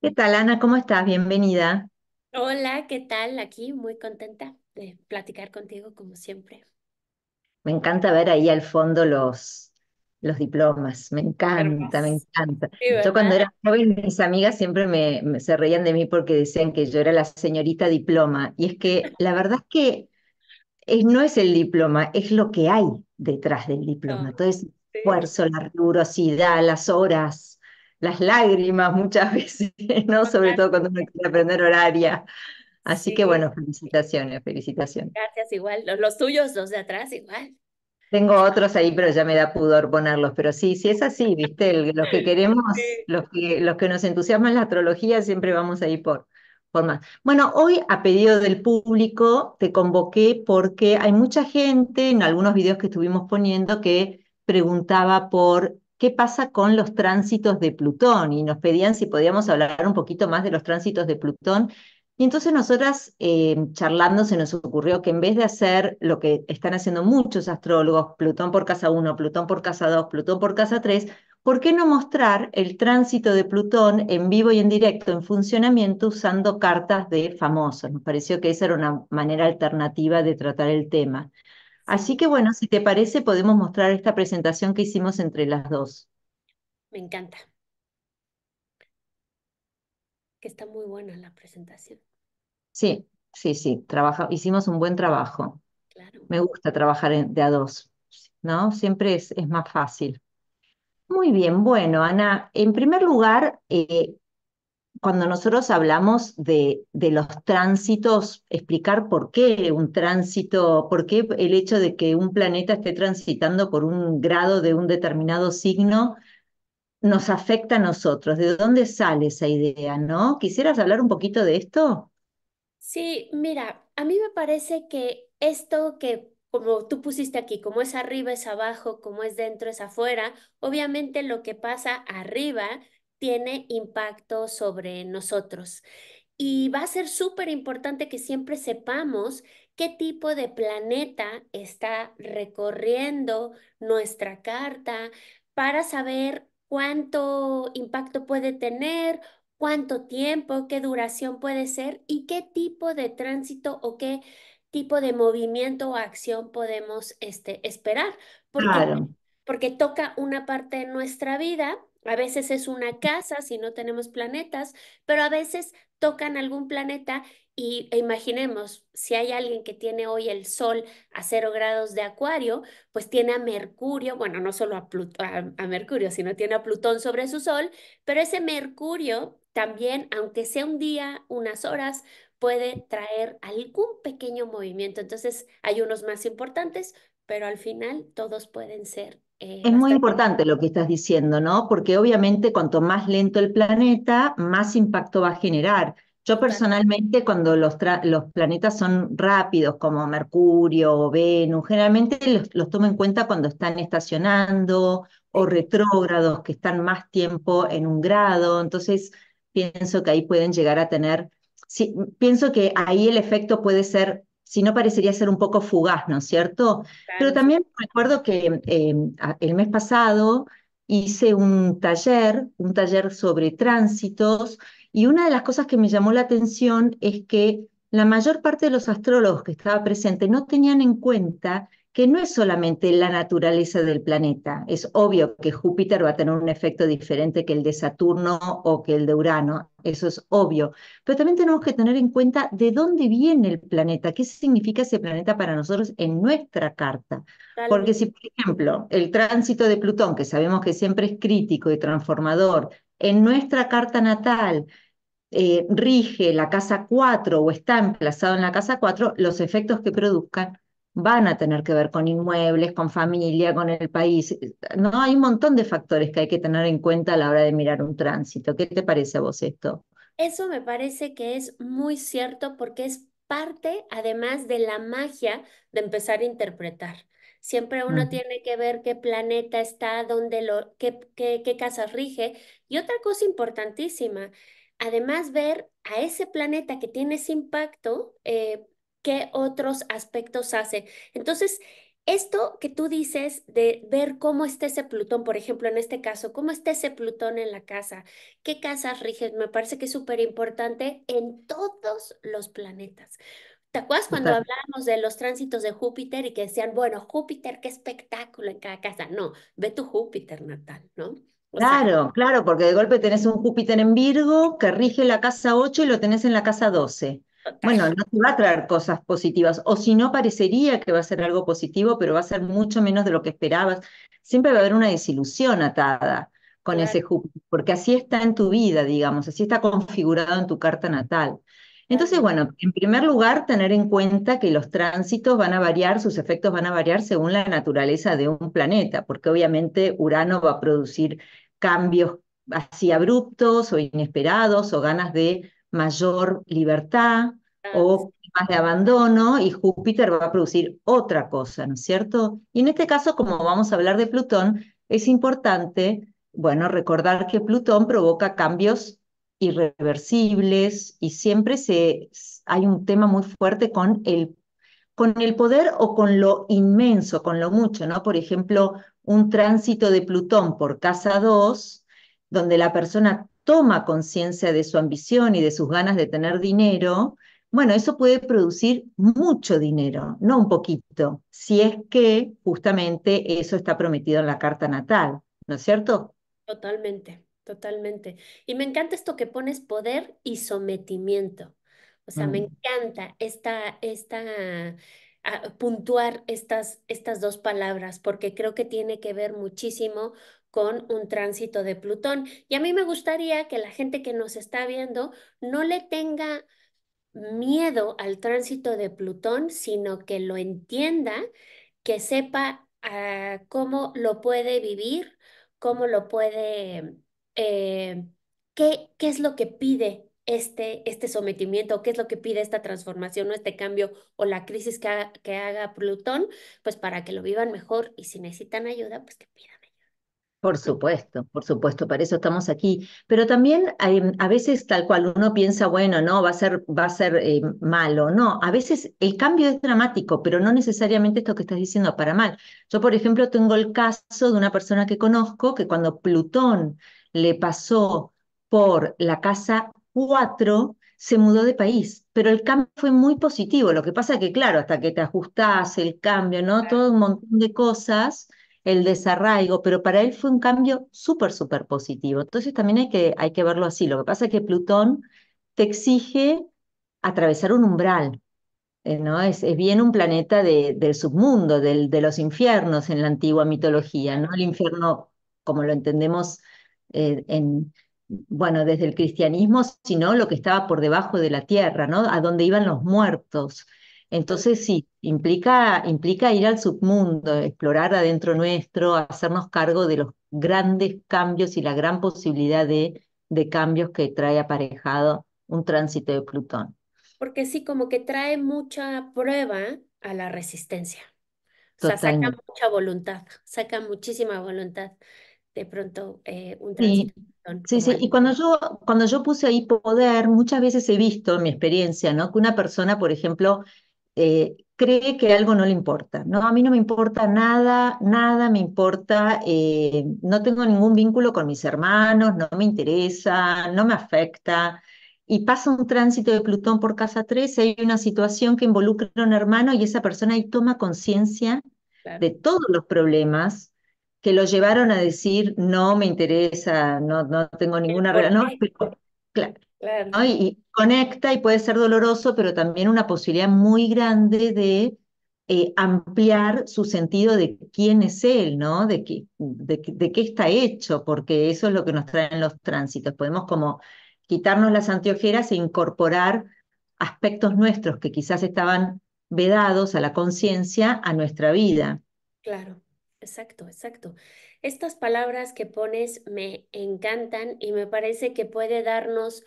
¿Qué tal, Ana? ¿Cómo estás? Bienvenida. Hola, ¿qué tal? Aquí muy contenta de platicar contigo como siempre. Me encanta ver ahí al fondo los, los diplomas. Me encanta, me encanta. Yo cuando era joven, mis amigas siempre me, se reían de mí porque decían que yo era la señorita diploma. Y es que la verdad es que no es el diploma, es lo que hay detrás del diploma. Ah, Todo ese esfuerzo, la rigurosidad, las horas las lágrimas muchas veces, ¿no? Sobre todo cuando uno quiere aprender horaria. Así que bueno, felicitaciones, felicitaciones. Gracias, igual. Los, tuyos, los de atrás, igual. Tengo otros ahí, pero ya me da pudor ponerlos. Pero sí, sí es así, ¿viste? los que queremos, los, que, los que nos entusiasman la astrología, siempre vamos ahí por, por más. Bueno, hoy a pedido del público te convoqué porque hay mucha gente en algunos videos que estuvimos poniendo que preguntaba por qué pasa con los tránsitos de Plutón y nos pedían si podíamos hablar un poquito más de los tránsitos de Plutón. Y entonces nosotras eh, charlando se nos ocurrió que en vez de hacer lo que están haciendo muchos astrólogos, Plutón por casa 1, Plutón por casa 2, Plutón por casa 3, ¿por qué no mostrar el tránsito de Plutón en vivo y en directo, en funcionamiento, usando cartas de famosos? Nos pareció que esa era una manera alternativa de tratar el tema. Así que bueno, si te parece, podemos mostrar esta presentación que hicimos entre las dos. Me encanta. Que está muy buena la presentación. Sí, sí, sí, hicimos un buen trabajo. Claro. Me gusta trabajar de a dos, ¿no? Siempre es, más fácil. Muy bien, bueno, Ana, en primer lugar, eh, cuando nosotros hablamos de, los tránsitos, explicar por qué un tránsito, por qué el hecho de que un planeta esté transitando por un grado de un determinado signo nos afecta a nosotros. ¿De dónde sale esa idea, no? ¿Quisieras hablar un poquito de esto? Sí, mira, a mí me parece que esto que como tú pusiste aquí, como es arriba es abajo, como es dentro es afuera, obviamente lo que pasa arriba tiene impacto sobre nosotros. Y va a ser súper importante que siempre sepamos qué tipo de planeta está recorriendo nuestra carta para saber cuánto impacto puede tener, cuánto tiempo, qué duración puede ser y qué tipo de tránsito o qué tipo de movimiento o acción podemos este, esperar. porque toca una parte de nuestra vida a veces es una casa si no tenemos planetas, pero a veces tocan algún planeta y e imaginemos, si hay alguien que tiene hoy el Sol a cero grados de Acuario, pues tiene a Mercurio, bueno, no solo a, a Mercurio, sino tiene a Plutón sobre su Sol, pero ese Mercurio también, aunque sea un día, unas horas, puede traer algún pequeño movimiento. Entonces, hay unos más importantes, pero al final todos pueden ser eh, es muy importante lo que estás diciendo, ¿no? Porque obviamente cuanto más lento el planeta, más impacto va a generar. Yo personalmente cuando los, los planetas son rápidos como Mercurio o Venus, generalmente los, tomo en cuenta cuando están estacionando o retrógrados, que están más tiempo en un grado, entonces pienso que ahí pueden llegar a tener, pienso que ahí el efecto puede ser si no parecería ser un poco fugaz, ¿no es cierto? Pero también recuerdo que eh, el mes pasado hice un taller, un taller sobre tránsitos, y una de las cosas que me llamó la atención es que la mayor parte de los astrólogos que estaba presente no tenían en cuenta que no es solamente la naturaleza del planeta. Es obvio que Júpiter va a tener un efecto diferente que el de Saturno o que el de Urano, eso es obvio. Pero también tenemos que tener en cuenta de dónde viene el planeta, qué significa ese planeta para nosotros en nuestra carta. Porque si, por ejemplo, el tránsito de Plutón, que sabemos que siempre es crítico y transformador, en nuestra carta natal eh, rige la casa 4 o está emplazado en la casa 4, los efectos que produzcan van a tener que ver con inmuebles, con familia, con el país. No, hay un montón de factores que hay que tener en cuenta a la hora de mirar un tránsito. ¿Qué te parece a vos esto? Eso me parece que es muy cierto porque es parte, además, de la magia de empezar a interpretar. Siempre uno tiene que ver qué planeta está, dónde lo, qué, qué, casa rige. Y otra cosa importantísima, además ver a ese planeta que tiene ese impacto, eh, qué otros aspectos hace. Entonces, esto que tú dices de ver cómo está ese Plutón, por ejemplo, en este caso, cómo está ese Plutón en la casa, qué casas rigen, me parece que es súper importante en todos los planetas. ¿Te acuerdas cuando hablábamos de los tránsitos de Júpiter y que decían, bueno, Júpiter, qué espectáculo en cada casa? No, ve tu Júpiter natal, ¿no? claro, claro, porque de golpe tenés un Júpiter en Virgo que rige la casa 8 y lo tenés en la casa 12. Bueno, no te va a traer cosas positivas, o si no, parecería que va a ser algo positivo, pero va a ser mucho menos de lo que esperabas. Siempre va a haber una desilusión atada con ese Júpiter, porque así está en tu vida, digamos, así está configurado en tu carta natal. Entonces, bueno, en primer lugar, tener en cuenta que los tránsitos van a variar, sus efectos van a variar según la naturaleza de un planeta, porque obviamente Urano va a producir cambios así abruptos o inesperados o ganas de mayor libertad o más de abandono y Júpiter va a producir otra cosa, ¿no es cierto? Y en este caso, como vamos a hablar de Plutón, es importante, bueno, recordar que Plutón provoca cambios irreversibles y siempre se, hay un tema muy fuerte con el, con el poder o con lo inmenso, con lo mucho, ¿no? Por ejemplo, un tránsito de Plutón por casa 2, donde la persona toma conciencia de su ambición y de sus ganas de tener dinero, bueno, eso puede producir mucho dinero, no un poquito, si es que justamente eso está prometido en la carta natal, ¿no es cierto? Totalmente, totalmente. Y me encanta esto que pones poder y sometimiento. O sea, me mm. encanta esta, esta, ah, puntuar estas, estas dos palabras, porque creo que tiene que ver muchísimo con un tránsito de Plutón. Y a mí me gustaría que la gente que nos está viendo no le tenga miedo al tránsito de Plutón, sino que lo entienda, que sepa ah, cómo lo puede vivir, cómo lo puede, eh, qué, qué es lo que pide este, este, sometimiento, qué es lo que pide esta transformación o este cambio o la crisis que, que haga Plutón, pues para que lo vivan mejor y si necesitan ayuda, pues que pidan. Por supuesto, por supuesto, para eso estamos aquí. Pero también em, a veces tal cual uno piensa, bueno, no, va a ser, va a ser eh, malo. No, a veces el cambio es dramático, pero no necesariamente esto que estás diciendo para mal. Yo, por ejemplo, tengo el caso de una persona que conozco que cuando Plutón le pasó por la casa 4, se mudó de país, pero el cambio fue muy positivo. Lo que pasa es que, claro, hasta que te ajustás, el cambio, ¿no? Todo un montón de cosas el desarraigo, pero para él fue un cambio súper, súper positivo. Entonces también hay que, hay que verlo así. Lo que pasa es que Plutón te exige atravesar un umbral, eh, ¿no? Es, bien un planeta del submundo, del, de los infiernos en la antigua mitología, ¿no? El infierno, como lo entendemos eh, en, bueno, desde el cristianismo, sino lo que estaba por debajo de la tierra, ¿no? A donde iban los muertos. Entonces sí, implica, implica ir al submundo, explorar adentro nuestro, hacernos cargo de los grandes cambios y la gran posibilidad de, cambios que trae aparejado un tránsito de Plutón. Porque sí, como que trae mucha prueba a la resistencia. O sea, saca mucha voluntad, saca muchísima voluntad de pronto eh, un tránsito. Plutón. Sí, sí, y cuando yo, cuando yo puse ahí poder, muchas veces he visto en mi experiencia, ¿no? Que una persona, por ejemplo, eh, cree que algo no le importa, ¿no? A mí no me importa nada, nada me importa, eh, no tengo ningún vínculo con mis hermanos, no me interesa, no me afecta. Y pasa un tránsito de Plutón por casa 3, hay una situación que involucra a un hermano y esa persona ahí toma conciencia de todos los problemas que lo llevaron a decir, no me interesa, no, no tengo ninguna relación. claro, y, conecta y puede ser doloroso, pero también una posibilidad muy grande de eh, ampliar su sentido de quién es él, ¿no? De, qué, de, de qué está hecho, porque eso es lo que nos traen los tránsitos. Podemos como quitarnos las anteojeras e incorporar aspectos nuestros que quizás estaban vedados a la conciencia, a nuestra vida. Claro, exacto, exacto. Estas palabras que pones me encantan y me parece que puede darnos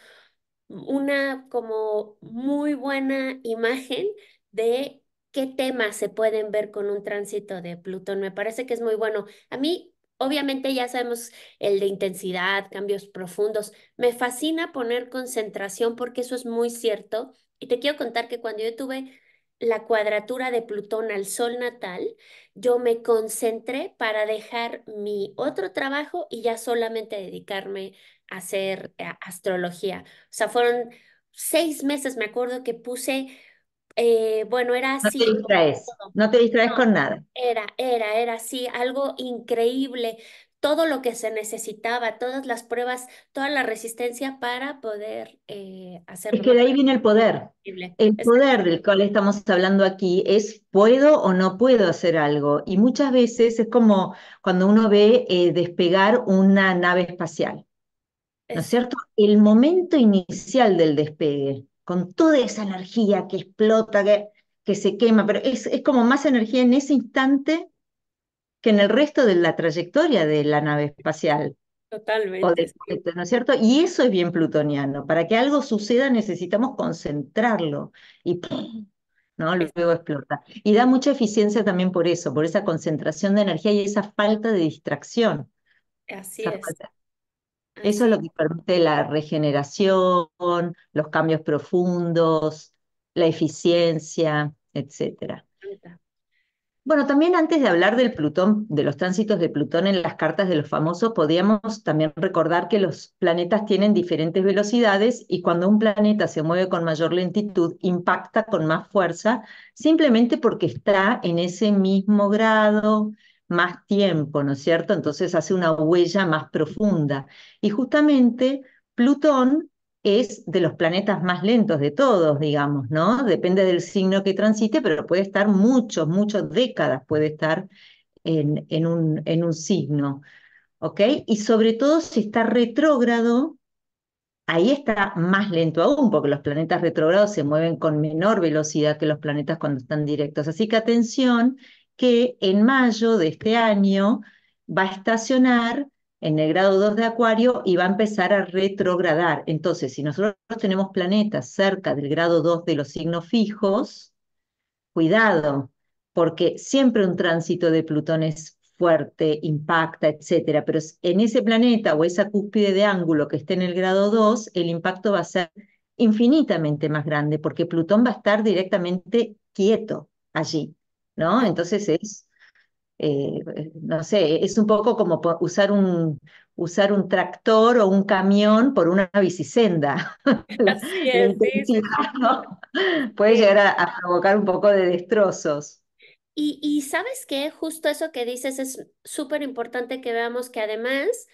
una como muy buena imagen de qué temas se pueden ver con un tránsito de Plutón. Me parece que es muy bueno. A mí, obviamente, ya sabemos el de intensidad, cambios profundos. Me fascina poner concentración porque eso es muy cierto. Y te quiero contar que cuando yo tuve la cuadratura de Plutón al Sol natal, yo me concentré para dejar mi otro trabajo y ya solamente dedicarme hacer eh, astrología. O sea, fueron seis meses, me acuerdo que puse, eh, bueno, era así. No te distraes, no te distraes con nada. Era, era, era así, algo increíble. Todo lo que se necesitaba, todas las pruebas, toda la resistencia para poder hacer. Eh, es que de ahí viene el poder. El poder del cual estamos hablando aquí es puedo o no puedo hacer algo. Y muchas veces es como cuando uno ve despegar una nave espacial. ¿no es cierto? El momento inicial del despegue, con toda esa energía que explota, que, se quema, pero es, como más energía en ese instante que en el resto de la trayectoria de la nave espacial. Totalmente. ¿No es cierto? Y eso es bien plutoniano. Para que algo suceda necesitamos concentrarlo y Luego explota. Y da mucha eficiencia también por eso, por esa concentración de energía y esa falta de distracción. Así es. Eso es lo que permite la regeneración, los cambios profundos, la eficiencia, etc. Bueno, también antes de hablar del Plutón, de los tránsitos de Plutón en las cartas de los famosos, podíamos también recordar que los planetas tienen diferentes velocidades y cuando un planeta se mueve con mayor lentitud, impacta con más fuerza, simplemente porque está en ese mismo grado, más tiempo, ¿no es cierto? Entonces hace una huella más profunda. Y justamente Plutón es de los planetas más lentos de todos, digamos, ¿no? Depende del signo que transite, pero puede estar muchos, muchas décadas, puede estar en, en, un, en un signo. ¿Ok? Y sobre todo si está retrógrado, ahí está más lento aún, porque los planetas retrógrados se mueven con menor velocidad que los planetas cuando están directos. Así que atención, que en mayo de este año va a estacionar en el grado 2 de Acuario y va a empezar a retrogradar. Entonces, si nosotros tenemos planetas cerca del grado 2 de los signos fijos, cuidado, porque siempre un tránsito de Plutón es fuerte, impacta, etc. pero en ese planeta o esa cúspide de ángulo que esté en el grado 2, el impacto va a ser infinitamente más grande porque Plutón va a estar directamente quieto allí. ¿no? Entonces es, eh, eh, no sé, es un poco como usar un, usar un tractor o un camión por una bicisenda. Así Puede llegar a, provocar un poco de destrozos. Y, sabes que justo eso que dices es súper importante que veamos que además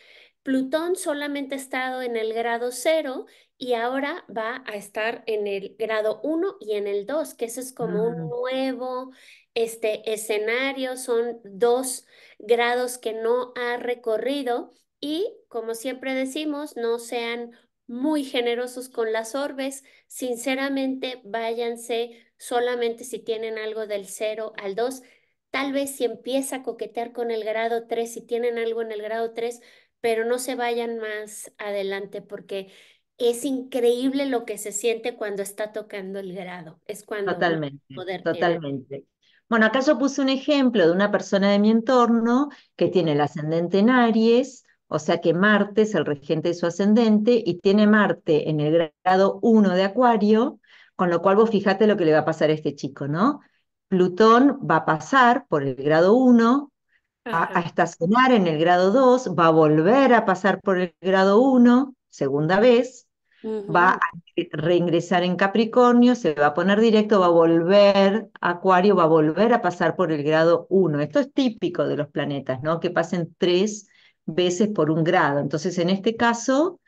Plutón solamente ha estado en el grado cero y ahora va a estar en el grado 1 y en el 2, que eso es como un ah. nuevo este escenario, son dos grados que no ha recorrido y, como siempre decimos, no sean muy generosos con las orbes. Sinceramente, váyanse solamente si tienen algo del 0 al 2. Tal vez si empieza a coquetear con el grado 3, si tienen algo en el grado 3, pero no se vayan más adelante porque es increíble lo que se siente cuando está tocando el grado. Es cuando totalmente, totalmente. Bueno, acá yo puse un ejemplo de una persona de mi entorno que tiene el ascendente en Aries, o sea que Marte es el regente de su ascendente y tiene Marte en el grado 1 de Acuario, con lo cual vos fijate lo que le va a pasar a este chico, ¿no? Plutón va a pasar por el grado 1, a, a, estacionar en el grado 2, va a volver a pasar por el grado 1, segunda vez, Va a reingresar en Capricornio, se va a poner directo, va a volver a Acuario, va a volver a pasar por el grado 1. Esto es típico de los planetas, ¿no? Que pasen tres veces por un grado. Entonces, en este caso,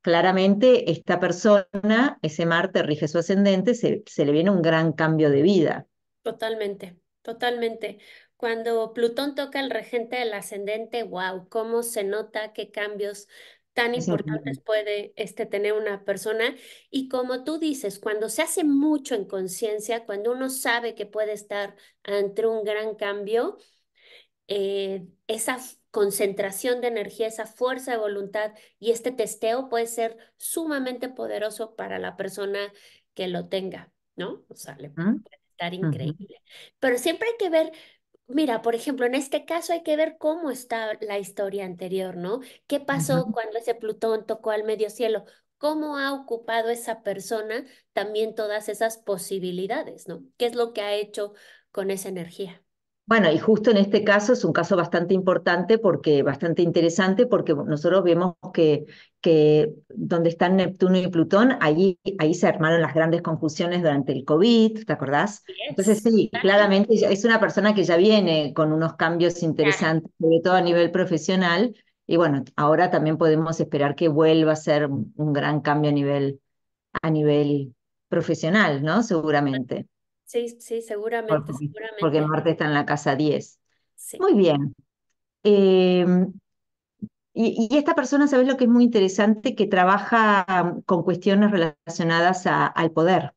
claramente esta persona, ese Marte rige su ascendente, se, se le viene un gran cambio de vida. Totalmente, totalmente. Cuando Plutón toca el regente del ascendente, wow, cómo se nota qué cambios tan importantes puede este, tener una persona. Y como tú dices, cuando se hace mucho en conciencia, cuando uno sabe que puede estar ante un gran cambio, eh, esa concentración de energía, esa fuerza de voluntad y este testeo puede ser sumamente poderoso para la persona que lo tenga, ¿no? O sea, le puede estar increíble. Pero siempre hay que ver Mira, por ejemplo, en este caso hay que ver cómo está la historia anterior, ¿no? ¿Qué pasó cuando ese Plutón tocó al medio cielo? ¿Cómo ha ocupado esa persona también todas esas posibilidades, ¿no? ¿Qué es lo que ha hecho con esa energía? Bueno, y justo en este caso es un caso bastante importante porque bastante interesante porque nosotros vemos que, que donde están Neptuno y Plutón, allí, ahí se armaron las grandes confusiones durante el COVID, ¿te acordás? Entonces sí, claramente es una persona que ya viene con unos cambios interesantes, sobre todo a nivel profesional, y bueno, ahora también podemos esperar que vuelva a ser un gran cambio a nivel, a nivel profesional, ¿no? Seguramente. Sí, sí, seguramente, porque, Marte está en la casa 10. Sí. Muy bien. Em, y, esta persona, ¿sabes lo que es muy interesante? Que trabaja um, con cuestiones relacionadas al poder.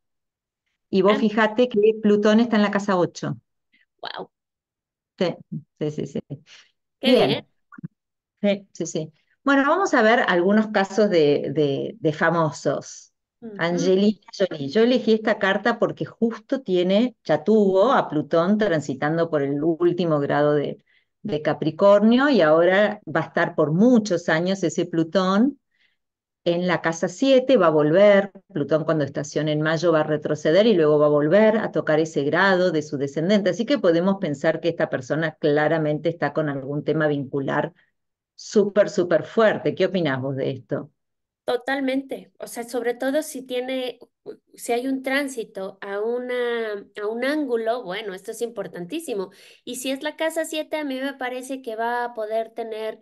Y vos fíjate ah, fijate que Plutón está en la casa 8. Wow. Sí, sí, sí. Qué bien. Sí, sí, sí. Bueno, vamos a ver algunos casos de famosos. Angelina Yo elegí esta carta porque justo tiene, ya a Plutón transitando por el último grado de, Capricornio y ahora va a estar por muchos años ese Plutón en la casa 7, va a volver, Plutón cuando estacione en mayo va a retroceder y luego va a volver a tocar ese grado de su descendente. Así que podemos pensar que esta persona claramente está con algún tema vincular súper, súper fuerte. ¿Qué opinás vos de esto? Totalmente, o sea, sobre todo si tiene, si hay un tránsito a, una, a un ángulo, bueno, esto es importantísimo. Y si es la casa 7, a mí me parece que va a poder tener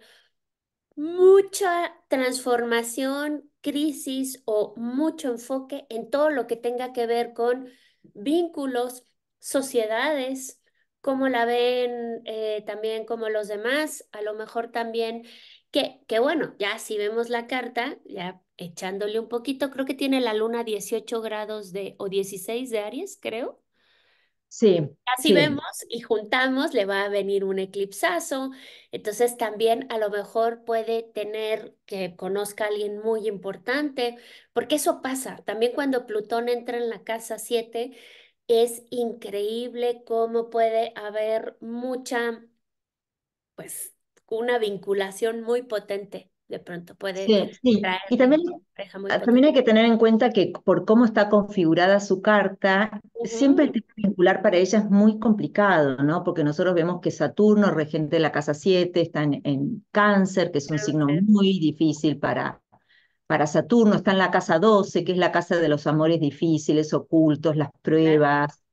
mucha transformación, crisis o mucho enfoque en todo lo que tenga que ver con vínculos, sociedades, como la ven eh, también como los demás, a lo mejor también que, bueno, ya si vemos la carta, ya echándole un poquito, creo que tiene la luna 18 grados de, o 16 de Aries, creo. Sí. Así vemos y juntamos, le va a venir un eclipsazo. Entonces también a lo mejor puede tener que conozca a alguien muy importante, porque eso pasa. También cuando Plutón entra en la casa 7, es increíble cómo puede haber mucha, pues una vinculación muy potente. De pronto puede sí, y también, ah, también hay que tener en cuenta que por cómo está configurada su carta, siempre el tema vincular para ella es muy complicado, ¿no? Porque nosotros vemos que Saturno, regente de la casa 7, está en, cáncer, que es un signo muy difícil para, para Saturno está en la casa 12, que es la casa de los amores difíciles, ocultos, las pruebas,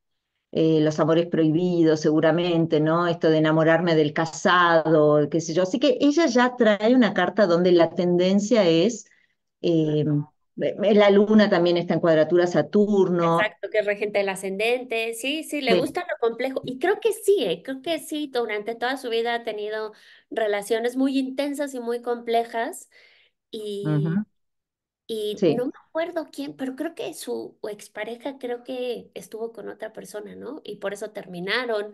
eh, los amores prohibidos seguramente, ¿no? Esto de enamorarme del casado, qué sé yo. Así que ella ya trae una carta donde la tendencia es... Em, eh, eh, la luna también está en cuadratura Saturno. Exacto, que es regente del ascendente. Sí, sí, le gusta lo complejo. Y creo que sí, creo que sí, durante toda su vida ha tenido relaciones muy intensas y muy complejas. Y, y no me acuerdo quién, pero creo que su expareja creo que estuvo con otra persona, ¿no? Y por eso terminaron.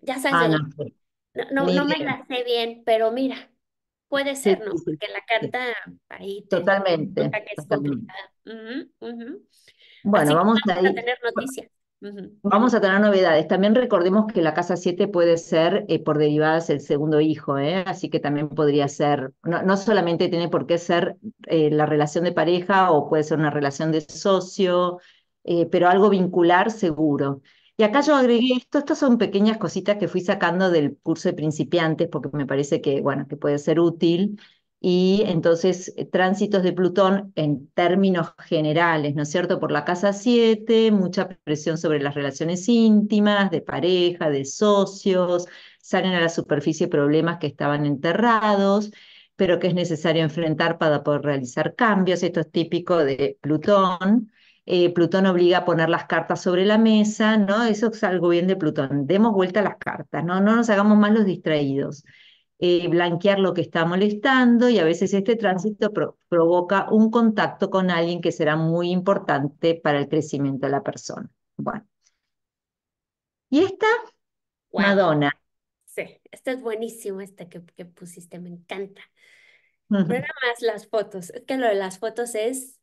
Ya sabes, ah, no, me la sé bien, pero mira, puede ser, ¿no? Porque la carta ahí totalmente, Bueno, vamos a tener noticias. Vamos a tener novedades. También recordemos que la casa 7 puede ser eh, por derivadas el segundo hijo, ¿eh? así que también podría ser, no, solamente tiene por qué ser eh, la relación de pareja o puede ser una relación de socio, pero algo vincular seguro. Y acá yo agregué esto, estas son pequeñas cositas que fui sacando del curso de principiantes porque me parece que, bueno, que puede ser útil y entonces eh, tránsitos de Plutón en términos generales, ¿no es cierto? Por la casa 7, mucha presión sobre las relaciones íntimas, de pareja, de socios, salen a la superficie problemas que estaban enterrados, pero que es necesario enfrentar para poder realizar cambios, esto es típico de Plutón. Eh, Plutón obliga a poner las cartas sobre la mesa, ¿no? Eso es algo bien de Plutón. Demos vuelta a las cartas, ¿no? No nos hagamos más los distraídos. Eh, blanquear lo que está molestando y a veces este tránsito provoca un contacto con alguien que será muy importante para el crecimiento de la persona. Bueno. ¿Y esta? Madonna. Sí, esta es buenísima, esta que, pusiste, me encanta. Pero más las fotos, es que lo de las fotos es...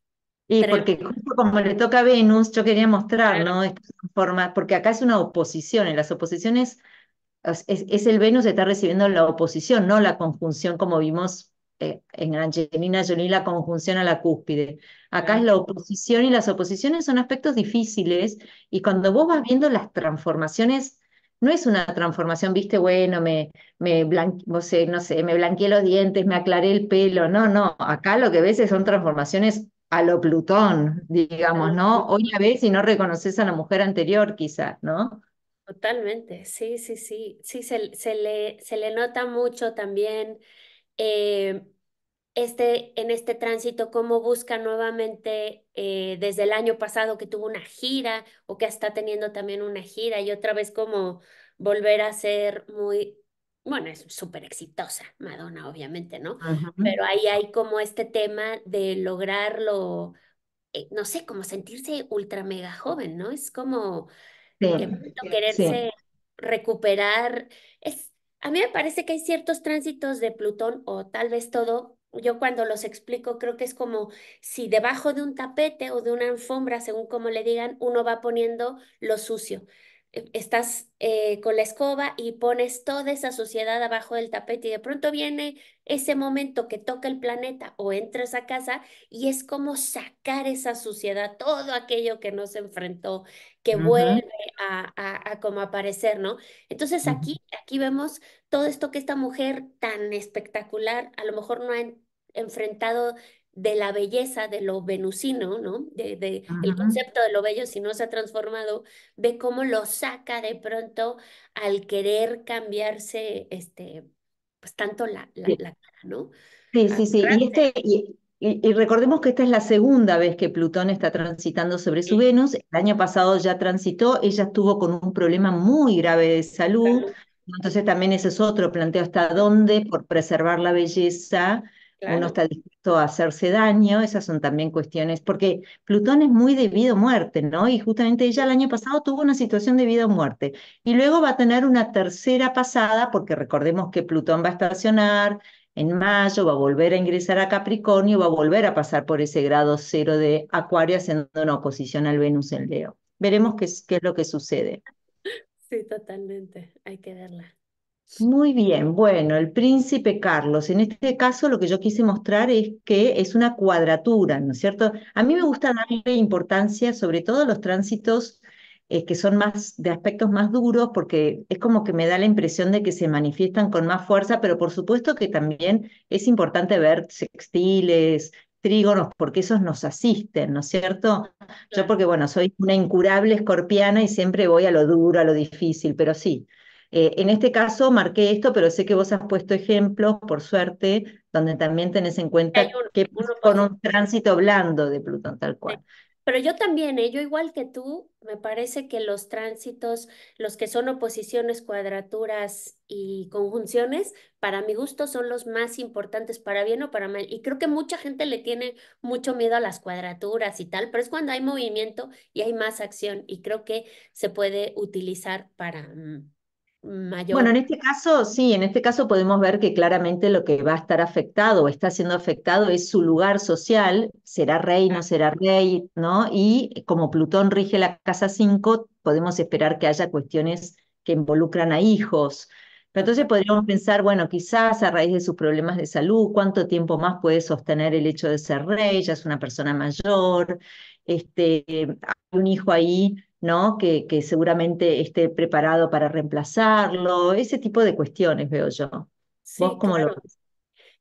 Y porque como le toca a Venus, yo quería mostrar, ¿no? forma, porque acá es una oposición, en las oposiciones es, el Venus está recibiendo la oposición, no la conjunción como vimos eh, en Angelina Jolie, la conjunción a la cúspide. Acá es la oposición y las oposiciones son aspectos difíciles y cuando vos vas viendo las transformaciones, no es una transformación, viste, bueno, me, me no sé, no sé, me blanqueé los dientes, me aclaré el pelo, no, no, acá lo que ves son transformaciones a lo Plutón, digamos, ¿no? Hoy la ves y no reconoces a la mujer anterior, quizás, ¿no? Totalmente, sí, sí, sí, sí, se, le, se le nota mucho también eh, este, en este tránsito, cómo busca nuevamente eh, desde el año pasado que tuvo una gira o que está teniendo también una gira y otra vez como volver a ser muy, bueno, es súper exitosa Madonna, obviamente, ¿no? Pero ahí hay como este tema de lograrlo, eh, no sé, como sentirse ultra mega joven, ¿no? Es como no quererse recuperar. Es, a mí me parece que hay ciertos tránsitos de Plutón o tal vez todo. Yo cuando los explico creo que es como si debajo de un tapete o de una alfombra, según como le digan, uno va poniendo lo sucio estás eh, con la escoba y pones toda esa suciedad abajo del tapete y de pronto viene ese momento que toca el planeta o entras a casa y es como sacar esa suciedad, todo aquello que no se enfrentó, que vuelve a, a, como aparecer, ¿no? Entonces aquí, aquí vemos todo esto que esta mujer tan espectacular a lo mejor no ha enfrentado de la belleza, de lo venusino, ¿no? De, el concepto de lo bello si no se ha transformado, de cómo lo saca de pronto al querer cambiarse, este, pues tanto la, la, cara, ¿no? Sí, sí, sí. Y, este, y, y, recordemos que esta es la segunda vez que Plutón está transitando sobre su Venus. El año pasado ya transitó, ella estuvo con un problema muy grave de salud. Entonces también ese es otro planteo hasta dónde por preservar la belleza uno está dispuesto a hacerse daño, esas son también cuestiones, porque Plutón es muy de vida muerte, ¿no? Y justamente ella el año pasado tuvo una situación de vida o muerte. Y luego va a tener una tercera pasada, porque recordemos que Plutón va a estacionar en mayo, va a volver a ingresar a Capricornio, va a volver a pasar por ese grado cero de Acuario, haciendo una oposición al Venus en Leo. Veremos qué qué es lo que sucede. Sí, totalmente, hay que verla. Muy bien, bueno, el príncipe Carlos. En este caso lo que yo quise mostrar es que es una cuadratura, ¿no es cierto? A mí me gusta darle importancia sobre todo a los tránsitos eh, que son más de aspectos más duros porque es como que me da la impresión de que se manifiestan con más fuerza, pero por supuesto que también es importante ver sextiles, trígonos, porque esos nos asisten, ¿no es cierto? Yo porque, bueno, soy una incurable escorpiana y siempre voy a lo duro, a lo difícil, pero sí. Eh, en este caso marqué esto, pero sé que vos has puesto ejemplos, por suerte, donde también tenés en cuenta que uno con un tránsito blando de Plutón, tal cual. Pero yo también, ¿eh? yo igual que tú, me parece que los tránsitos, los que son oposiciones, cuadraturas y conjunciones, para mi gusto son los más importantes, para bien o para mal. Y creo que mucha gente le tiene mucho miedo a las cuadraturas y tal, pero es cuando hay movimiento y hay más acción y creo que se puede utilizar para mm, bueno, en este caso, sí, en este caso podemos ver que claramente lo que va a estar afectado o está siendo afectado es su lugar social, será rey, no será rey, ¿no? Y como Plutón rige la casa 5, podemos esperar que haya cuestiones que involucran a hijos. Pero entonces podríamos pensar, bueno, quizás a raíz de sus problemas de salud, cuánto tiempo más puede sostener el hecho de ser rey, ya es una persona mayor, este, hay un hijo ahí ¿no? Que, que seguramente esté preparado para reemplazarlo, ese tipo de cuestiones veo yo. Sí, ¿Vos lo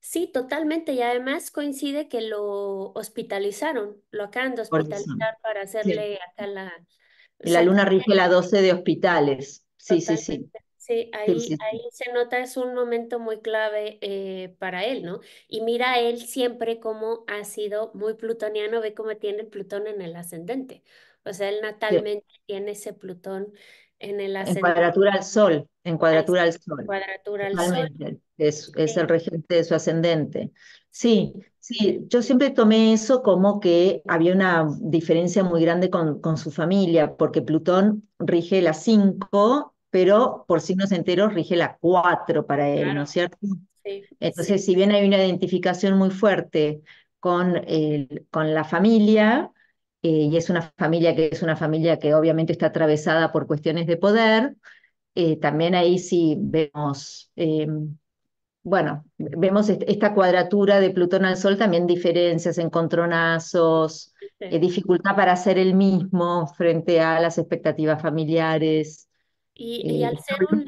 Sí, totalmente. Y además coincide que lo hospitalizaron, lo acaban de hospitalizar para hacerle acá la... La luna rige la 12 de hospitales. Sí, sí, sí. Sí, ahí, ahí se nota, es un momento muy clave eh, para él, ¿no? Y mira él siempre como ha sido muy plutoniano, ve cómo tiene el Plutón en el ascendente. O sea, él natalmente tiene ese Plutón en el ascendente. En cuadratura al Sol, en cuadratura al Sol. Cuadratura al Sol. Es, el regente de su ascendente. Sí, sí, yo siempre tomé eso como que había una diferencia muy grande con, con su familia, porque Plutón rige la 5, pero por signos enteros rige la 4 para él, ¿no es cierto? Sí, Entonces, si bien hay una identificación muy fuerte con, el, con la familia, eh, y es una familia que es una familia que obviamente está atravesada por cuestiones de poder. Eh, también ahí sí vemos, em, bueno, vemos esta cuadratura de Plutón al Sol, también diferencias, encontronazos, eh, dificultad para ser el mismo frente a las expectativas familiares. Y, al ser un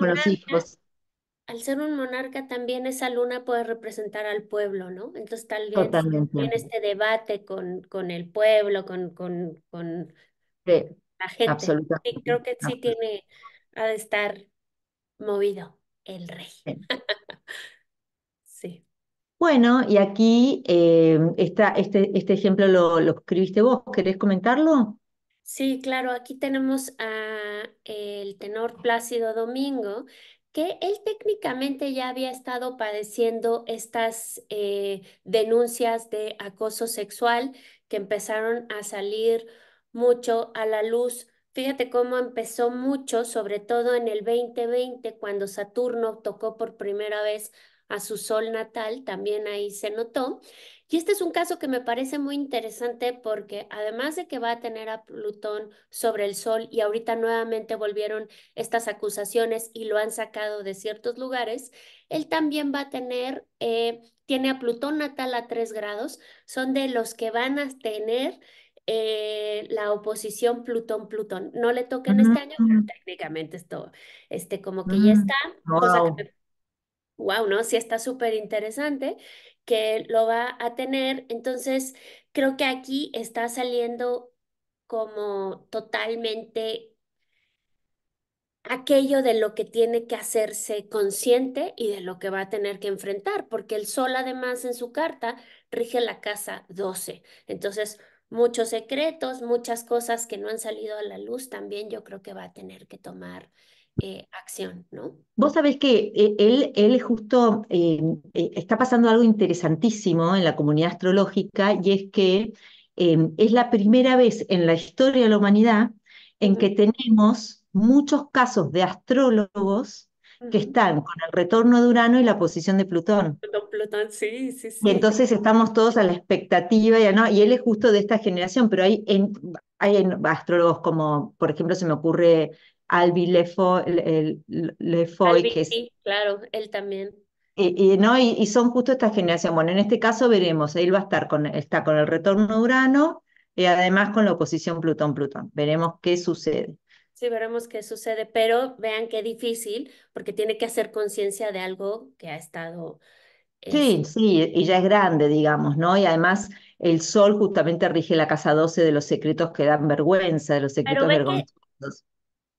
al ser un monarca también esa luna puede representar al pueblo, ¿no? Entonces tal vez tiene este debate con, con el pueblo, con, con, con la gente. creo que sí tiene, ha de estar movido el rey. Sí. Bueno, y aquí eh, está, este, este ejemplo lo, lo escribiste vos, ¿querés comentarlo? Sí, claro, aquí tenemos a el tenor Plácido Domingo, que él técnicamente ya había estado padeciendo estas eh, denuncias de acoso sexual que empezaron a salir mucho a la luz. Fíjate cómo empezó mucho, sobre todo en el 2020, cuando Saturno tocó por primera vez a su sol natal, también ahí se notó. Y este es un caso que me parece muy interesante porque además de que va a tener a Plutón sobre el Sol y ahorita nuevamente volvieron estas acusaciones y lo han sacado de ciertos lugares, él también va a tener, eh, tiene a Plutón natal a tres grados, son de los que van a tener eh, la oposición Plutón-Plutón. No le tocan este año, pero mm. técnicamente esto, este, como que ya mm, está. Wow. wow, ¿no? Sí está súper interesante que lo va a tener. Entonces, creo que aquí está saliendo como totalmente aquello de lo que tiene que hacerse consciente y de lo que va a tener que enfrentar, porque el sol además en su carta rige la casa 12. Entonces, muchos secretos, muchas cosas que no han salido a la luz también yo creo que va a tener que tomar eh, acción, ¿no? Vos sabés que eh, él, él justo eh, está pasando algo interesantísimo en la comunidad astrológica y es que es la primera vez en la historia de la humanidad en que tenemos muchos casos de astrólogos que están con el retorno de Urano y la posición de Plutón. Plutón, sí, sí, sí. Y entonces estamos todos a la expectativa, y, ¿no? y él es justo de esta generación, pero hay, hay astrólogos como, por ejemplo, se me ocurre Albi el, le Lefoy, que sí, claro, él también. Y, ¿no? Y, son justo esta generación. Bueno, en este caso veremos, él va a estar con, está con el retorno de Urano y además con la oposición Plutón-Plutón. Veremos qué sucede. Sí, veremos qué sucede, pero vean qué difícil, porque tiene que hacer conciencia de algo que ha estado... sí, este, sí, y ya es grande, digamos, ¿no? Y además el Sol justamente rige la casa 12 de los secretos que dan vergüenza, de los secretos vergonzosos.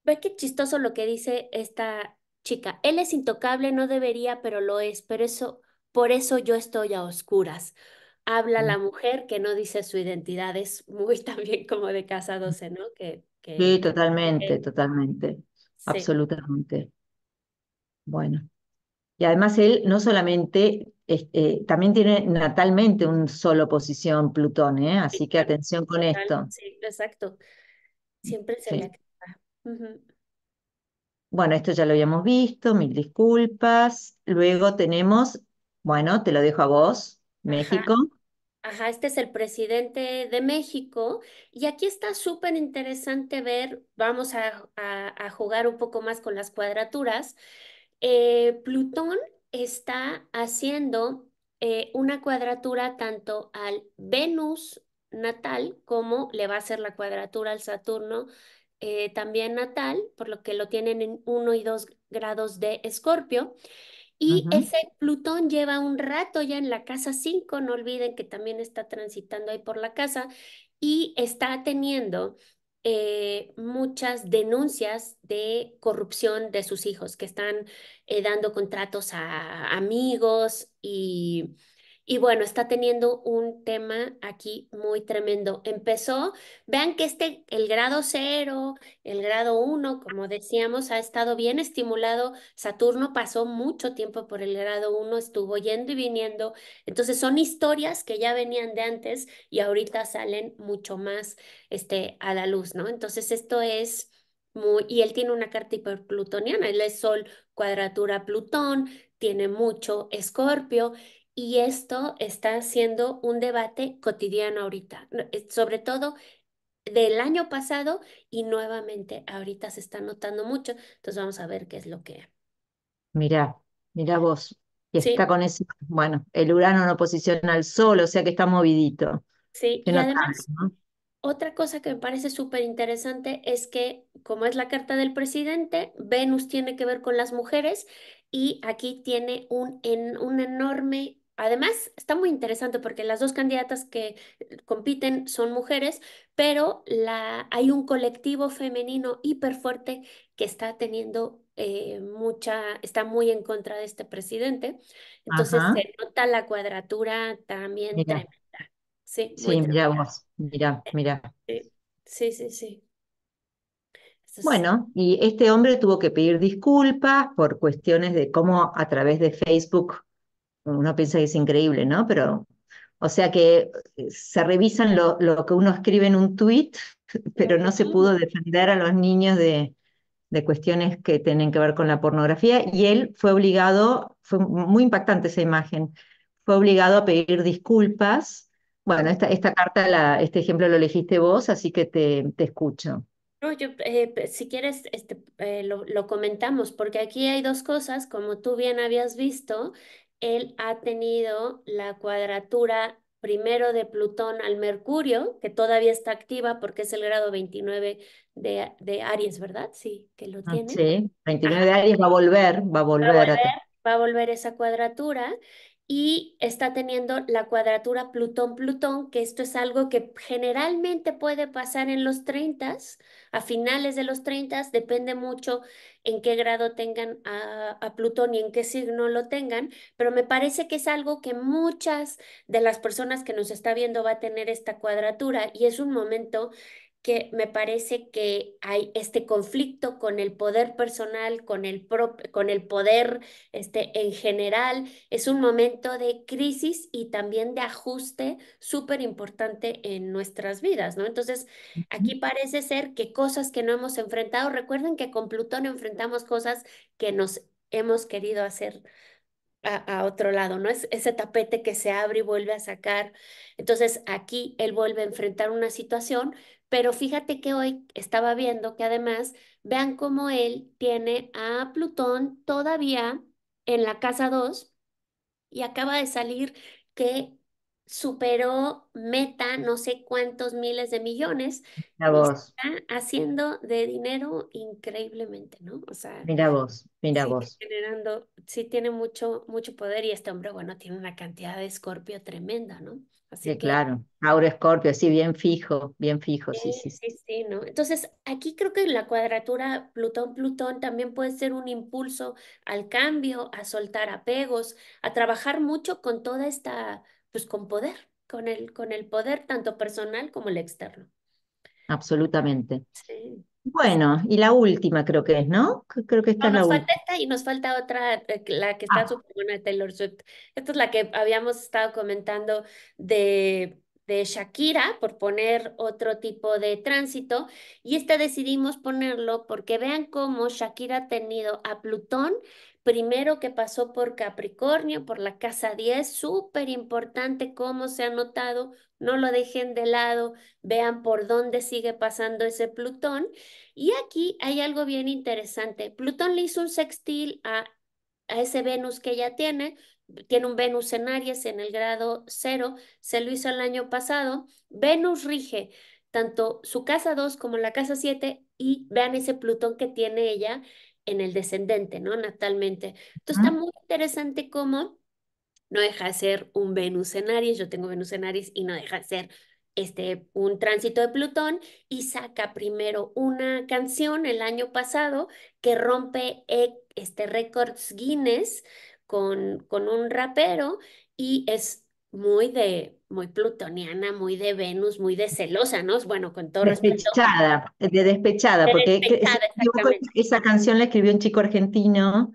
¿Ves qué chistoso lo que dice esta chica. Él es intocable, no debería, pero lo es. Pero eso, por eso yo estoy a oscuras. Habla la mujer que no dice su identidad. Es muy también como de casa 12, ¿no? Que, sí, totalmente, totalmente. Absolutamente. Bueno. Y además él no solamente, eh, también tiene natalmente un solo posición Plutón, ¿eh? Así que atención con esto. Sí, exacto. Mm, Siempre se bueno, esto ya lo habíamos visto, mil disculpas. Luego tenemos, bueno, te lo dejo a vos, México. Ajá, este es el presidente de México y aquí está súper interesante ver, vamos a, jugar un poco más con las cuadraturas. Eh, Plutón está haciendo eh, una cuadratura tanto al Venus natal como le va a hacer la cuadratura al Saturno eh, también natal, por lo que lo tienen en uno y dos grados de escorpio. Y ese Plutón lleva un rato ya en la casa 5, no olviden que también está transitando ahí por la casa y está teniendo eh, muchas denuncias de corrupción de sus hijos que están eh, dando contratos a amigos y y bueno, está teniendo un tema aquí muy tremendo. Empezó, vean que este, el grado cero, el grado uno, como decíamos, ha estado bien estimulado. Saturno pasó mucho tiempo por el grado uno, estuvo yendo y viniendo. Entonces son historias que ya venían de antes y ahorita salen mucho más este, a la luz, ¿no? Entonces esto es... Muy, y él tiene una carta hiperplutoniana, él es Sol cuadratura Plutón, tiene mucho Escorpio y esto está siendo un debate cotidiano ahorita, eh, sobre todo del año pasado y nuevamente ahorita se está notando mucho. Entonces vamos a ver qué es lo que... mira mira vos. Y está con ese, bueno, el Urano en posiciona al Sol, o sea que está movidito. Sí, y además, otra cosa que me parece súper interesante es que, como es la carta del presidente, Venus tiene que ver con las mujeres y aquí tiene un, en, un enorme Además, está muy interesante porque las dos candidatas que compiten son mujeres, pero la, hay un colectivo femenino hiperfuerte que está teniendo eh, mucha, está muy en contra de este presidente. Entonces se nota la cuadratura también tremenda. Sí, sí mira mira, mira. Eh, sí, sí, sí. bueno, y este hombre tuvo que pedir disculpas por cuestiones de cómo a través de Facebook uno piensa que es increíble, ¿no? Pero, o sea que eh, se revisan lo, que uno escribe en un tweet pero no se pudo defender a los niños de, cuestiones que tienen que ver con la pornografía y él fue obligado, fue muy impactante esa imagen, fue obligado a pedir disculpas. Bueno, esta, esta carta, este ejemplo lo elegiste vos, así que te, te escucho. Eh, si quieres, este, eh, lo, comentamos, porque aquí hay dos cosas, como tú bien habías visto, él ha tenido la cuadratura primero de Plutón al Mercurio, que todavía está activa porque es el grado 29 de, Aries, ¿verdad? Sí, que lo ah, tiene. Sí, 29 de Aries va a volver, va a volver. Va a volver, va a volver esa cuadratura y está teniendo la cuadratura Plutón-Plutón, que esto es algo que generalmente puede pasar en los 30 a finales de los 30, depende mucho en qué grado tengan a, Plutón y en qué signo lo tengan, pero me parece que es algo que muchas de las personas que nos está viendo va a tener esta cuadratura y es un momento que me parece que hay este conflicto con el poder personal, con el, con el poder este, en general. Es un momento de crisis y también de ajuste súper importante en nuestras vidas, ¿no? Entonces, aquí parece ser que cosas que no hemos enfrentado, recuerden que con Plutón enfrentamos cosas que nos hemos querido hacer a, a, otro lado, ¿no? Es ese tapete que se abre y vuelve a sacar. Entonces aquí él vuelve a enfrentar una situación, pero fíjate que hoy estaba viendo que además, vean cómo él tiene a Plutón todavía en la casa 2 y acaba de salir que superó meta no sé cuántos miles de millones. Mira vos. Está haciendo de dinero increíblemente, ¿no? O sea, mira vos, mira vos. Generando, sí tiene mucho, mucho poder y este hombre, bueno, tiene una cantidad de escorpio tremenda, ¿no? Así sí, claro. Auro escorpio, sí, bien fijo, bien fijo, sí, sí, sí. Sí, sí, ¿no? Entonces, aquí creo que la cuadratura Plutón-Plutón también puede ser un impulso al cambio, a soltar apegos, a trabajar mucho con toda esta pues con poder, con el, con el poder tanto personal como el externo. Absolutamente. Bueno, y la última creo que es, ¿no? Creo que está no, la nos esta y nos falta otra, eh, la que está ah. súper buena Taylor Swift. Esta es la que habíamos estado comentando de, de Shakira, por poner otro tipo de tránsito, y esta decidimos ponerlo porque vean cómo Shakira ha tenido a Plutón primero que pasó por Capricornio, por la casa 10, súper importante cómo se ha notado, no lo dejen de lado, vean por dónde sigue pasando ese Plutón. Y aquí hay algo bien interesante, Plutón le hizo un sextil a, a ese Venus que ya tiene, tiene un Venus en Aries en el grado 0, se lo hizo el año pasado, Venus rige tanto su casa 2 como la casa 7 y vean ese Plutón que tiene ella en el descendente, ¿no? Natalmente. Entonces está muy interesante cómo no deja de ser un Venus en Aries, yo tengo Venus en Aries y no deja de ser este, un tránsito de Plutón y saca primero una canción el año pasado que rompe eh, este récords Guinness con, con un rapero y es muy de, muy plutoniana, muy de Venus, muy de celosa, ¿no? Bueno, con todo despechada, respeto. De despechada, porque esa canción la escribió un chico argentino.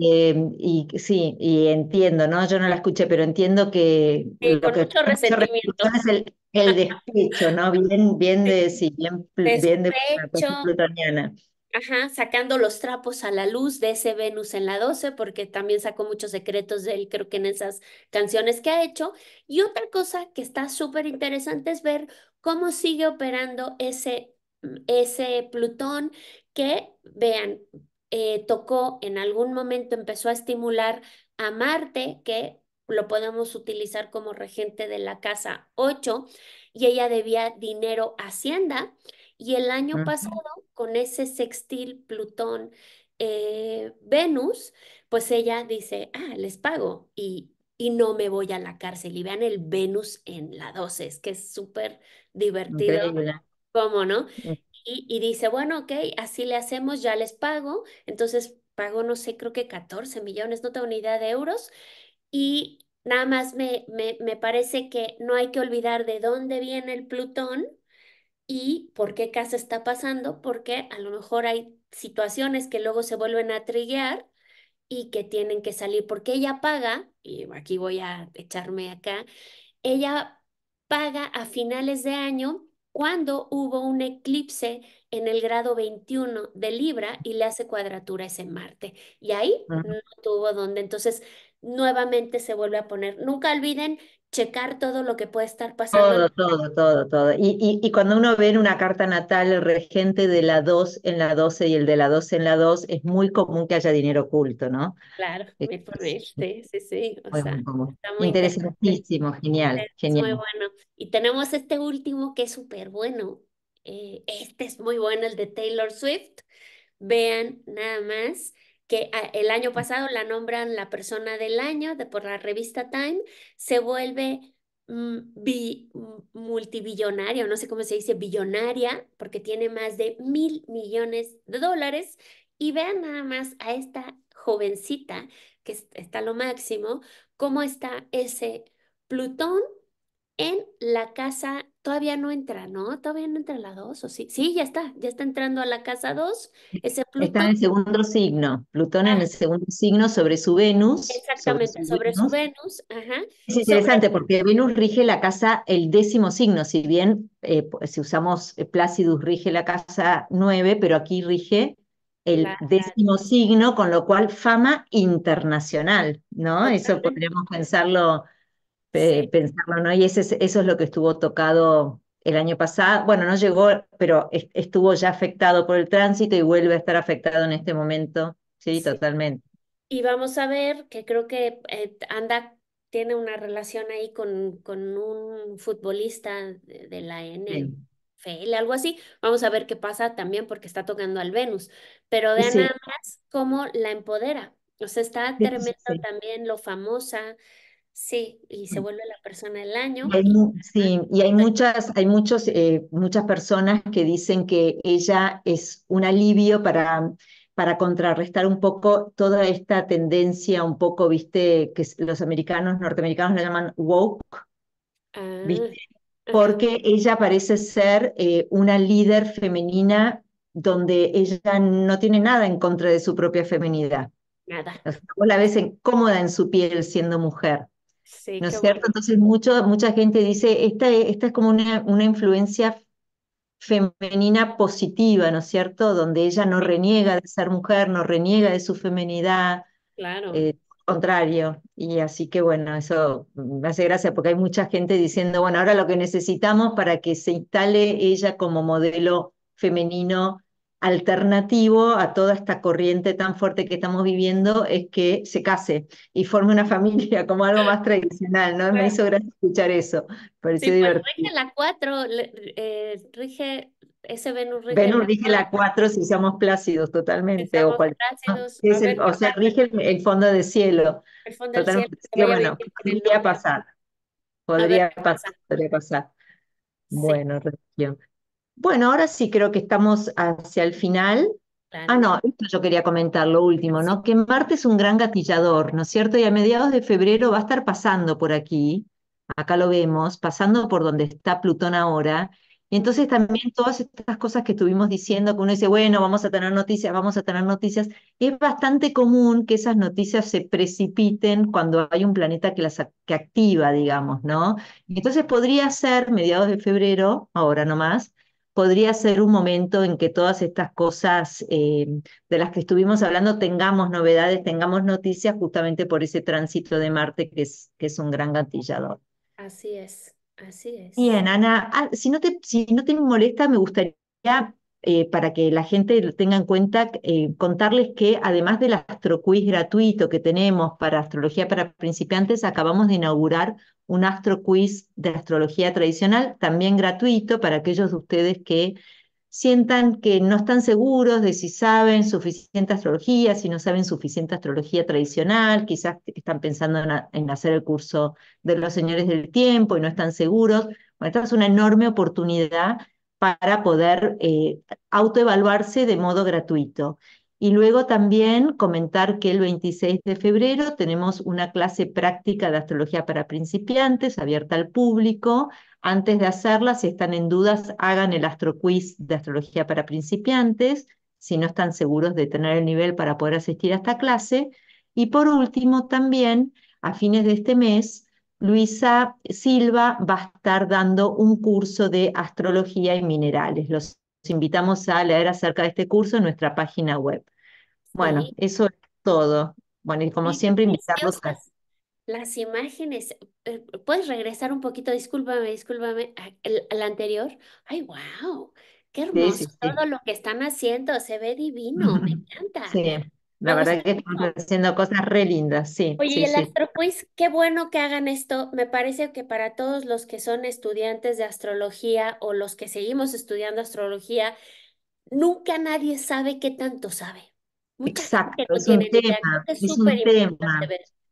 Em, y sí, y entiendo, ¿no? Yo no la escuché, pero entiendo que. mucho Es el, despecho, ¿no? Bien, bien de, sí, bien, bien de, plutoniana. Ajá, sacando los trapos a la luz de ese Venus en la 12, porque también sacó muchos secretos de él, creo que en esas canciones que ha hecho. Y otra cosa que está súper interesante es ver cómo sigue operando ese, ese Plutón que, vean, eh, tocó en algún momento, empezó a estimular a Marte, que lo podemos utilizar como regente de la casa 8, y ella debía dinero a Hacienda. Y el año pasado con ese sextil Plutón eh, Venus, pues ella dice, ah, les pago y, y, no me voy a la cárcel. Y vean el Venus en la 12, es que es súper divertido. ¿Cómo no? Mm. Y, dice, bueno, ok, así le hacemos, ya les pago. Entonces pago, no sé, creo que 14 millones, no tengo ni idea de euros. Y nada más me, me parece que no hay que olvidar de dónde viene el Plutón y por qué casa está pasando, porque a lo mejor hay situaciones que luego se vuelven a triguear y que tienen que salir, porque ella paga, y aquí voy a echarme acá, ella paga a finales de año cuando hubo un eclipse en el grado 21 de Libra y le hace cuadratura ese Marte. Y ahí no tuvo donde. Entonces, nuevamente se vuelve a poner. Nunca olviden checar todo lo que puede estar pasando. Todo, todo, todo, todo. Y, y, cuando uno ve en una carta natal el regente de la 2 en la 12 y el de la 12 en la 2, es muy común que haya dinero oculto, ¿no? Claro, es, eh, sí, sí, sí. O sea, está muy interesantísimo, genial, Muy bueno. Y tenemos este último que es súper bueno. Eh, este es muy bueno, el de Taylor Swift. Vean nada más que el año pasado la nombran la persona del año de, por la revista Time, se vuelve multivillonaria, mm, multibillonaria, no sé cómo se dice, billonaria, porque tiene más de mil millones de dólares. Y vean nada más a esta jovencita, que está lo máximo, cómo está ese Plutón en la casa, todavía no entra, ¿no? Todavía no entra la 2, ¿o sí? Sí, ya está, ya está entrando a la casa 2. Está en el segundo signo, Plutón en ah. el segundo signo sobre su Venus. Exactamente, sobre su, Venus. Es interesante porque Venus rige la casa, el décimo signo, si bien eh, si usamos eh, Placidus rige la casa 9, pero aquí rige el décimo signo, con lo cual fama internacional, ¿no? Eso podríamos pensarlo pensarlo, ¿no? Y ese, eso es lo que estuvo tocado el año pasado. Bueno, no llegó, pero estuvo ya afectado por el tránsito y vuelve a estar afectado en este momento. Sí, totalmente. Y vamos a ver que creo que eh, anda tiene una relación ahí con, con un futbolista de, la NFL, algo así. Vamos a ver qué pasa también porque está tocando al Venus. Pero vean nada más cómo la empodera. O sea, está tremendo también lo famosa, Sí, y se mm. vuelve la persona del año. sí, y hay muchas, hay muchos, eh, muchas personas que dicen que ella es un alivio para, para contrarrestar un poco toda esta tendencia, un poco, viste, que los americanos, norteamericanos la llaman woke, ah, porque ella parece ser eh, una líder femenina donde ella no tiene nada en contra de su propia feminidad. Nada. O la ves cómoda en su piel siendo mujer. ¿No es cierto? Entonces, mucho, mucha gente dice, esta, esta es como una, influencia femenina positiva, ¿no es cierto? Donde ella no reniega de ser mujer, no reniega de su feminidad. Claro. Eh, contrario. Y así que bueno, eso me hace gracia porque hay mucha gente diciendo, bueno, ahora lo que necesitamos para que se instale ella como modelo femenino alternativo a toda esta corriente tan fuerte que estamos viviendo es que se case y forme una familia como algo más tradicional, ¿no? Me hizo gracia escuchar eso, rige la 4, eh, rige ese Venus Venus rige la 4 si somos plácidos totalmente o o sea, rige el, fondo de cielo. El fondo totalmente, cielo. podría pasar. Podría pasar, podría pasar. Bueno, región. Bueno, ahora sí creo que estamos hacia el final. Ah, no, esto yo quería comentar lo último, ¿no? Que Marte es un gran gatillador, ¿no es cierto? Y a mediados de febrero va a estar pasando por aquí, acá lo vemos, pasando por donde está Plutón ahora. Y entonces también todas estas cosas que estuvimos diciendo, que uno dice, bueno, vamos a tener noticias, vamos a tener noticias, es bastante común que esas noticias se precipiten cuando hay un planeta que las que activa, digamos, ¿no? Entonces podría ser mediados de febrero, ahora nomás, podría ser un momento en que todas estas cosas eh, de las que estuvimos hablando tengamos novedades, tengamos noticias justamente por ese tránsito de Marte que es, un gran gatillador. Así es, así es. Bien, Ana, ah, si, no te, si no te molesta, me gustaría eh, para que la gente tenga en cuenta, eh, contarles que además del astroquiz gratuito que tenemos para astrología para principiantes, acabamos de inaugurar un astro quiz de astrología tradicional, también gratuito para aquellos de ustedes que sientan que no están seguros de si saben suficiente astrología, si no saben suficiente astrología tradicional, quizás están pensando en, hacer el curso de los señores del tiempo y no están seguros. Bueno, esta es una enorme oportunidad para poder eh, autoevaluarse de modo gratuito. Y luego también comentar que el 26 de febrero tenemos una clase práctica de astrología para principiantes abierta al público. Antes de hacerla, si están en dudas, hagan el astroquiz de astrología para principiantes, si no están seguros de tener el nivel para poder asistir a esta clase. Y por último, también a fines de este mes, Luisa Silva va a estar dando un curso de astrología y minerales. Los invitamos a leer acerca de este curso en nuestra página web. Bueno, eso es todo. Bueno, y como siempre, invitarlos a... Las imágenes, eh, ¿puedes regresar un poquito? Discúlpame, discúlpame, al anterior. ¡Ay, wow! ¡Qué hermoso! todo lo que están haciendo, se ve divino, me encanta. Sí. La verdad que estamos haciendo cosas re lindas, sí. Oye, el astroquiz, qué bueno que hagan esto. Me parece que para todos los que son estudiantes de astrología o los que seguimos estudiando astrología, nunca nadie sabe qué tanto sabe. Exacto, es un tema, es, un tema.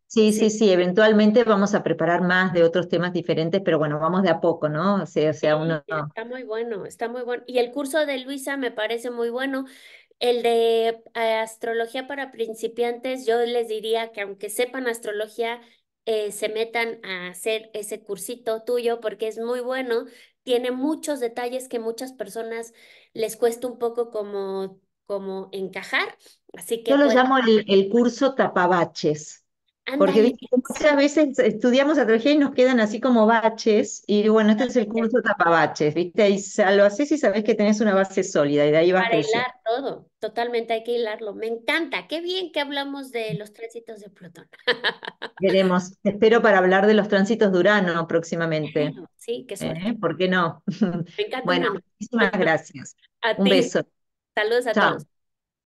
Sí, sí, sí, eventualmente vamos a preparar más de otros temas diferentes, pero bueno, vamos de a poco, ¿no? O sea uno... Está muy bueno, está muy bueno. Y el curso de Luisa me parece muy bueno. El de eh, astrología para principiantes, yo les diría que aunque sepan astrología, eh, se metan a hacer ese cursito tuyo porque es muy bueno, tiene muchos detalles que muchas personas les cuesta un poco como, como encajar. Así que yo lo llamo el curso tapabaches. Porque muchas veces estudiamos astrología y nos quedan así como baches, y bueno, este es el curso tapabaches, ¿viste? Y lo haces y sabes que tenés una base sólida y de ahí vas Para hilar todo, totalmente hay que hilarlo. Me encanta, qué bien que hablamos de los tránsitos de Plutón. Queremos. espero para hablar de los tránsitos de Urano próximamente. sí, ¿Eh? ¿Por qué no? Me encanta. Bueno, muchísimas gracias. Un beso. Saludos a todos.